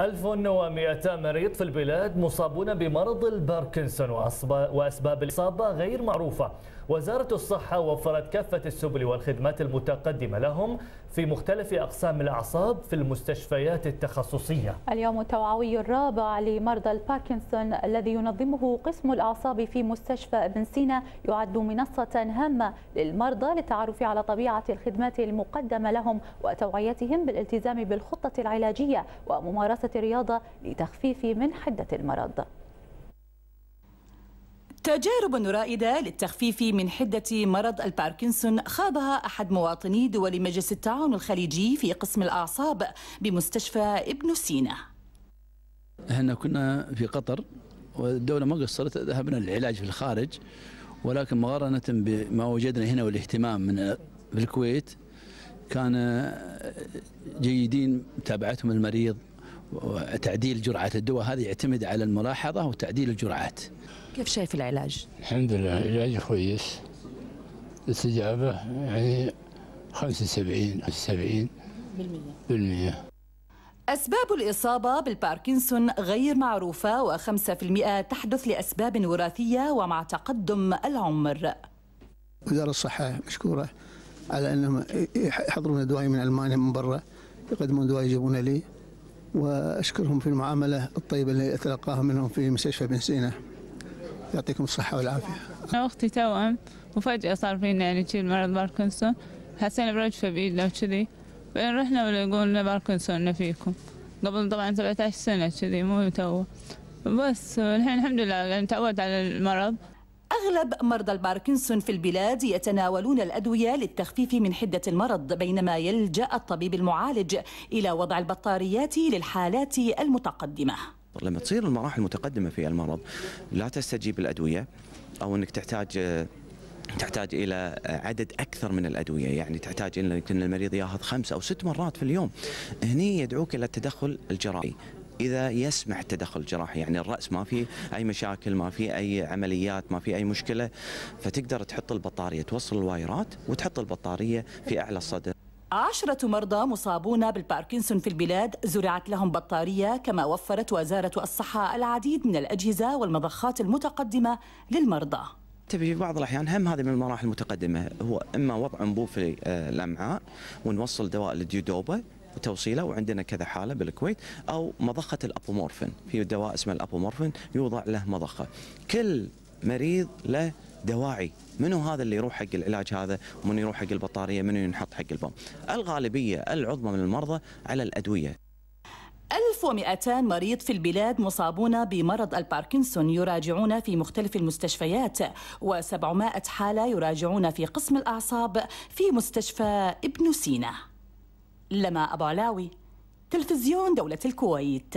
1200 مريض في البلاد مصابون بمرض الباركنسون وأسباب الإصابة غير معروفة وزارة الصحة وفرت كافة السبل والخدمات المتقدمة لهم في مختلف أقسام الأعصاب في المستشفيات التخصصية اليوم التوعوي الرابع لمرضى الباركنسون الذي ينظمه قسم الأعصاب في مستشفى ابن سينا يعد منصة هامة للمرضى للتعرف على طبيعة الخدمات المقدمة لهم وتوعيتهم بالالتزام بالخطة العلاجية وممارسة رياضة الرياضة لتخفيف من حدة المرض تجارب رائدة للتخفيف من حدة مرض الباركنسون خاضها أحد مواطني دول مجلس التعاون الخليجي في قسم الأعصاب بمستشفى ابن سينا احنا كنا في قطر والدولة ما قصرت ذهبنا للعلاج في الخارج ولكن مقارنة بما وجدنا هنا والاهتمام من الكويت كان جيدين متابعتهم المريض تعديل جرعة الدواء هذا يعتمد على الملاحظة وتعديل الجرعات كيف شايف العلاج؟ الحمد لله العلاج كويس الاستجابة يعني 75 70 بالمية, بالمية. أسباب الإصابة بالباركنسون غير معروفة و5% تحدث لأسباب وراثية ومع تقدم العمر وزارة الصحة مشكورة على أنهم يحضرون دواء من ألمانيا من برا يقدمون دواء يجيبون لي وأشكرهم في المعاملة الطيبة اللي أتلقاها منهم في مستشفى بن سينا يعطيكم الصحة والعافية أنا أختي توأم وفجأة صار فينا يعني شي مرض باركنسون حسينا برجفة بإيدنا وكذي بعدين رحنا ولقوا لنا باركنسون فيكم قبل طبعا 17 سنة كذي مو تو بس الحين الحمد لله يعني تعودت على المرض أغلب مرضى الباركنسون في البلاد يتناولون الأدوية للتخفيف من حدة المرض بينما يلجأ الطبيب المعالج إلى وضع البطاريات للحالات المتقدمة لما تصير المراحل المتقدمة في المرض لا تستجيب الأدوية أو أنك تحتاج تحتاج الى عدد اكثر من الادويه يعني تحتاج الى ان المريض ياخذ خمس او ست مرات في اليوم هني يدعوك الى التدخل الجراحي اذا يسمح التدخل الجراحي يعني الراس ما في اي مشاكل ما في اي عمليات ما في اي مشكله فتقدر تحط البطاريه توصل الوايرات وتحط البطاريه في اعلى الصدر عشرة مرضى مصابون بالباركنسون في البلاد زرعت لهم بطارية كما وفرت وزارة الصحة العديد من الأجهزة والمضخات المتقدمة للمرضى تبي في بعض الاحيان هم هذه من المراحل المتقدمه هو اما وضع انبوب في الامعاء ونوصل دواء للديودوبه وتوصيله وعندنا كذا حاله بالكويت او مضخه الابومورفين في دواء اسمه الابومورفين يوضع له مضخه كل مريض له دواعي منو هذا اللي يروح حق العلاج هذا ومن يروح حق البطاريه منو ينحط حق البوم الغالبيه العظمى من المرضى على الادويه 1200 مريض في البلاد مصابون بمرض الباركنسون يراجعون في مختلف المستشفيات و700 حالة يراجعون في قسم الأعصاب في مستشفى ابن سينا لما أبو علاوي تلفزيون دولة الكويت